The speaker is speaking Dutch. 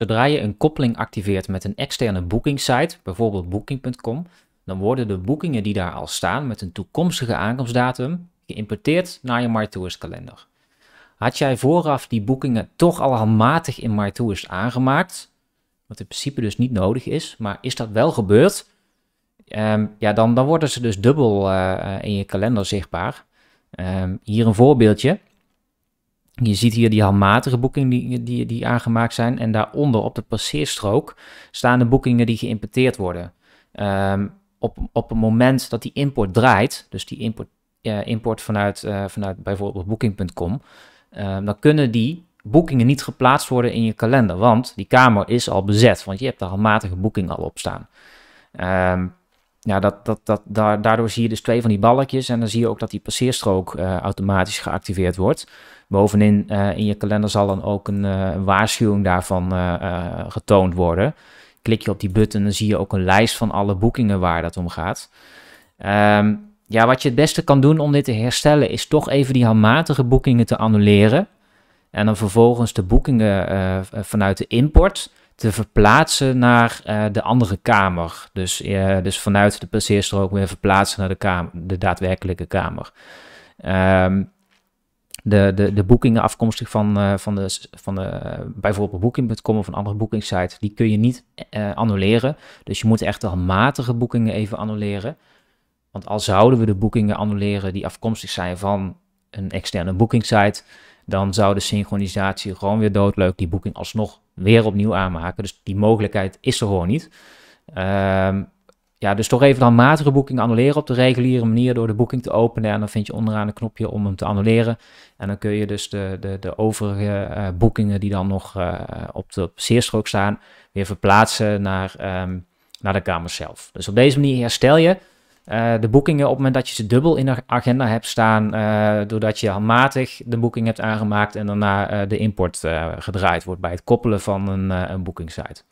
Zodra je een koppeling activeert met een externe boekingsite, bijvoorbeeld booking.com, dan worden de boekingen die daar al staan met een toekomstige aankomstdatum geïmporteerd naar je MyTourist kalender. Had jij vooraf die boekingen toch al handmatig in MyTourist aangemaakt, wat in principe dus niet nodig is, maar is dat wel gebeurd, ehm, ja, dan, dan worden ze dus dubbel eh, eh, in je kalender zichtbaar. Ehm, hier een voorbeeldje. Je ziet hier die handmatige boekingen die, die, die aangemaakt zijn. En daaronder op de passeerstrook staan de boekingen die geïmporteerd worden. Ehm, op, op het moment dat die import draait, dus die import, eh, import vanuit, eh, vanuit bijvoorbeeld booking.com, ehm, dan kunnen die boekingen niet geplaatst worden in je kalender. Want die kamer is al bezet, want je hebt de handmatige boeking al op staan. Ehm, ja, dat, dat, dat, daar, daardoor zie je dus twee van die balkjes en dan zie je ook dat die passeerstrook eh, automatisch geactiveerd wordt. Bovenin eh, in je kalender zal dan ook een, eh, waarschuwing daarvan getoond worden. Klik je op die button, dan zie je ook een lijst van alle boekingen waar dat om gaat. Ehm, ja, wat je het beste kan doen om dit te herstellen, is toch even die handmatige boekingen te annuleren. En dan vervolgens de boekingen vanuit de import te verplaatsen naar eh, de andere kamer. Dus, eh, dus vanuit de passeerstrook weer verplaatsen naar de, kamer, de daadwerkelijke kamer. Ehm, de, de, de boekingen afkomstig van, eh, van, de, van de, bijvoorbeeld Booking.com of een andere boekingssite, die kun je niet annuleren. Dus je moet echt de matige boekingen even annuleren. Want al zouden we de boekingen annuleren die afkomstig zijn van een externe boekingsite, dan zou de synchronisatie gewoon weer doodleuk die boeking alsnog weer opnieuw aanmaken. Dus die mogelijkheid is er gewoon niet. Ehm, ja, dus toch even dan matige boeking annuleren op de reguliere manier door de boeking te openen. En dan vind je onderaan een knopje om hem te annuleren. En dan kun je dus de, de, de overige eh, boekingen die dan nog eh, op de zeerstrook staan, weer verplaatsen naar, ehm, naar de kamer zelf. Dus op deze manier herstel je eh, de boekingen op het moment dat je ze dubbel in de agenda hebt staan, eh, doordat je handmatig de boeking hebt aangemaakt en daarna eh, de import gedraaid wordt bij het koppelen van een, een boekingssite.